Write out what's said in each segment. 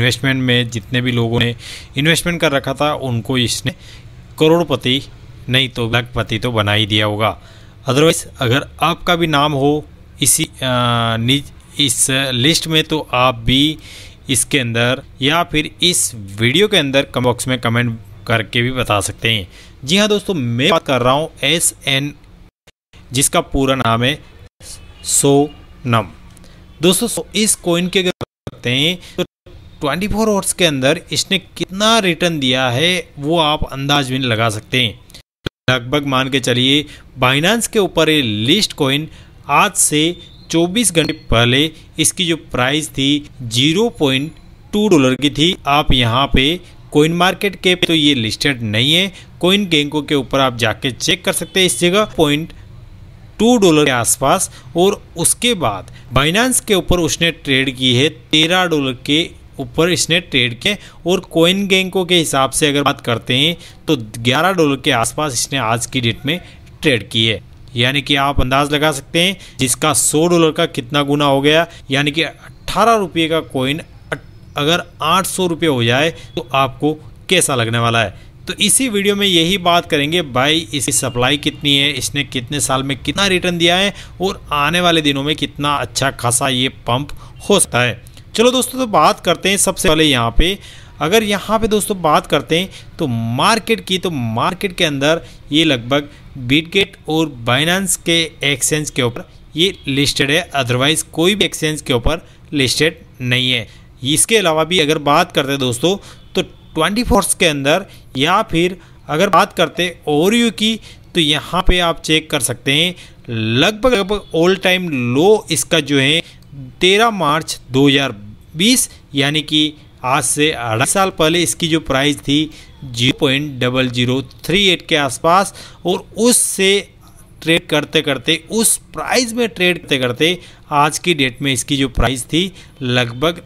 investment में जितने भी लोगों ने इन्वेस्टमेंट कर रखा था उनको इसने करोड़पति नहीं तो लखपति तो बना ही दिया होगा अदरवाइज अगर आपका भी नाम हो इसी निज इस लिस्ट में तो आप भी इसके अंदर या फिर इस वीडियो के अंदर कम बॉक्स में कमेंट करके भी बता सकते हैं जी हाँ दोस्तों मैं बात कर रहा हूँ एस एन जिसका पूरा नाम है सोनम दोस्तों इस कोइन के अगर करते हैं तो ट्वेंटी फोर आवर्स के अंदर इसने कितना रिटर्न दिया है वो आप अंदाज भी लगा सकते हैं लगभग मान के चलिए बाइनांस के ऊपर ये लिस्ट कॉइन आज से 24 घंटे पहले इसकी जो प्राइस थी 0.2 डॉलर की थी आप यहाँ पे कोइन मार्केट के तो ये लिस्टेड नहीं है कोइन गैंको के ऊपर आप जाके चेक कर सकते हैं इस जगह पॉइंट टू डॉलर के आसपास और उसके बाद बाइनांस के ऊपर उसने ट्रेड की है तेरह डॉलर के ऊपर इसने ट्रेड किया और कोइन गैंकों के हिसाब से अगर बात करते हैं तो 11 डॉलर के आसपास इसने आज की डेट में ट्रेड की है यानी कि आप अंदाज लगा सकते हैं जिसका 100 डॉलर का कितना गुना हो गया यानी कि अट्ठारह रुपये का कोइन अगर आठ सौ रुपये हो जाए तो आपको कैसा लगने वाला है तो इसी वीडियो में यही बात करेंगे भाई इसकी सप्लाई कितनी है इसने कितने साल में कितना रिटर्न दिया है और आने वाले दिनों में कितना अच्छा खासा ये पंप हो सकता है चलो दोस्तों तो बात करते हैं सबसे पहले यहाँ पे अगर यहाँ पे दोस्तों बात करते हैं तो मार्केट की तो मार्केट के अंदर ये लगभग बीटगेट और बाइनांस के एक्सचेंज के ऊपर ये लिस्टेड है अदरवाइज़ कोई भी एक्सचेंज के ऊपर लिस्टेड नहीं है इसके अलावा भी अगर बात करते हैं दोस्तों तो ट्वेंटी फोर्स के अंदर या फिर अगर बात करते ओरियो की तो यहाँ पे आप चेक कर सकते हैं लगभग लगभग ऑल टाइम लो इसका जो है तेरह मार्च बीस यानी कि आज से अढ़ाई साल पहले इसकी जो प्राइस थी zero point double zero three eight के आसपास और उससे ट्रेड करते करते उस प्राइस में ट्रेड करते करते आज की डेट में इसकी जो प्राइस थी लगभग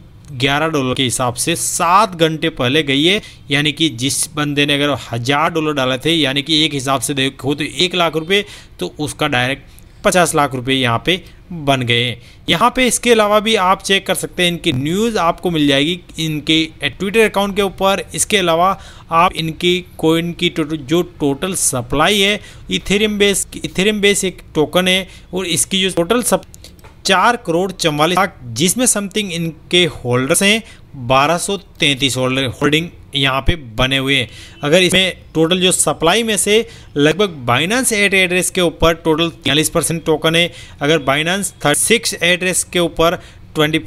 11 डॉलर के हिसाब से सात घंटे पहले गई है यानी कि जिस बंदे ने अगर हज़ार डॉलर डाले थे यानी कि एक हिसाब से देखो तो एक लाख रुपए तो उसका डायरेक्ट पचास लाख रुपए यहाँ पे बन गए यहाँ पे इसके अलावा भी आप चेक कर सकते हैं इनकी न्यूज़ आपको मिल जाएगी इनके ट्विटर अकाउंट के ऊपर इसके अलावा आप इनकी कोइन की टोटल जो टोटल सप्लाई है इथेरियम बेस इथेरियम बेस एक टोकन है और इसकी जो टोटल सप चार करोड़ चवालीस लाख जिसमें समथिंग इनके होल्डर्स हैं बारह सौ तैंतीस होल्डर होल्डिंग यहाँ पे बने हुए हैं अगर इसमें टोटल जो सप्लाई में से लगभग बाइनांस एट एड्रेस के ऊपर टोटल तियालीस परसेंट टोकन है अगर बाइनांस थर्टी सिक्स एड्रेस के ऊपर 24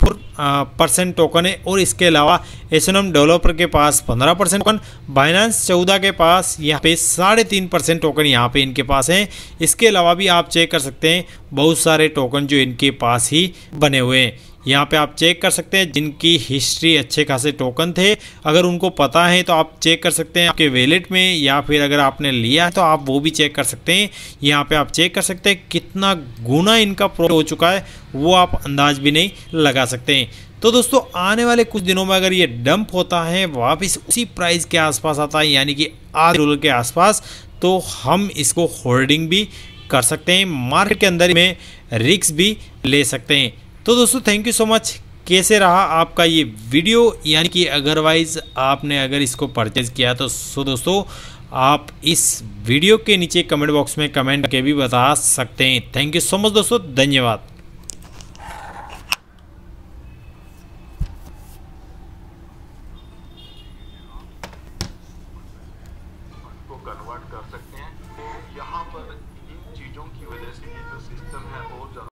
परसेंट टोकन है और इसके अलावा एम डेवलपर के पास 15 परसेंट टोकन बाइनांस 14 के पास यहाँ पे साढ़े तीन परसेंट टोकन यहाँ पे इनके पास हैं इसके अलावा भी आप चेक कर सकते हैं बहुत सारे टोकन जो इनके पास ही बने हुए हैं यहाँ पे आप चेक कर सकते हैं जिनकी हिस्ट्री अच्छे खासे टोकन थे अगर उनको पता है तो आप चेक कर सकते हैं आपके वेलेट में या फिर अगर आपने लिया है तो आप वो भी चेक कर सकते हैं यहाँ पे आप चेक कर सकते हैं कितना गुना इनका प्रॉफिट हो चुका है वो आप अंदाज भी नहीं लगा सकते हैं तो दोस्तों आने वाले कुछ दिनों में अगर ये डंप होता है वापस उसी प्राइस के आसपास आता है यानी कि आधे डॉलर के आसपास तो हम इसको होल्डिंग भी कर सकते हैं मार्केट के अंदर में रिक्स भी ले सकते हैं तो दोस्तों थैंक यू सो मच कैसे रहा आपका ये वीडियो यानी कि अगरवाइज आपने अगर इसको परचेज किया तो सो दोस्तों आप इस वीडियो के नीचे कमेंट बॉक्स में कमेंट के भी बता सकते हैं थैंक यू सो मच दोस्तों धन्यवाद कन्वर्ट कर सकते हैं तो यहाँ पर इन चीज़ों की वजह से जो तो सिस्टम है